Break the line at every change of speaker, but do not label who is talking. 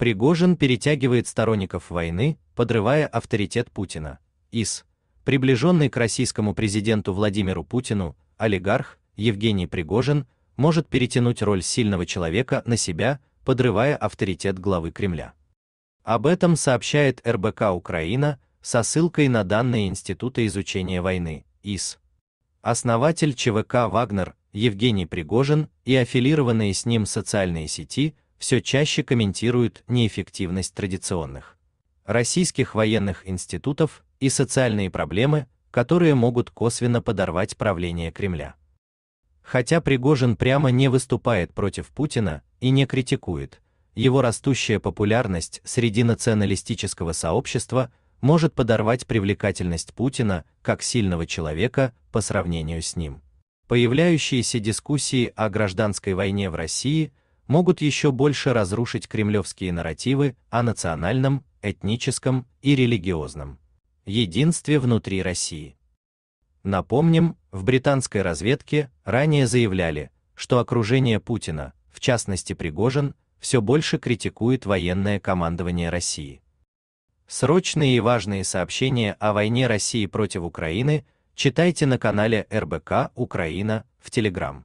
Пригожин перетягивает сторонников войны, подрывая авторитет Путина. ИС. Приближенный к российскому президенту Владимиру Путину, олигарх Евгений Пригожин может перетянуть роль сильного человека на себя, подрывая авторитет главы Кремля. Об этом сообщает РБК Украина со ссылкой на данные Института изучения войны ИС. Основатель ЧВК Вагнер Евгений Пригожин и аффилированные с ним социальные сети все чаще комментируют неэффективность традиционных российских военных институтов и социальные проблемы, которые могут косвенно подорвать правление Кремля. Хотя Пригожин прямо не выступает против Путина и не критикует, его растущая популярность среди националистического сообщества может подорвать привлекательность Путина как сильного человека по сравнению с ним. Появляющиеся дискуссии о гражданской войне в России могут еще больше разрушить кремлевские нарративы о национальном, этническом и религиозном единстве внутри России. Напомним, в британской разведке ранее заявляли, что окружение Путина, в частности Пригожин, все больше критикует военное командование России. Срочные и важные сообщения о войне России против Украины читайте на канале РБК Украина в Телеграм.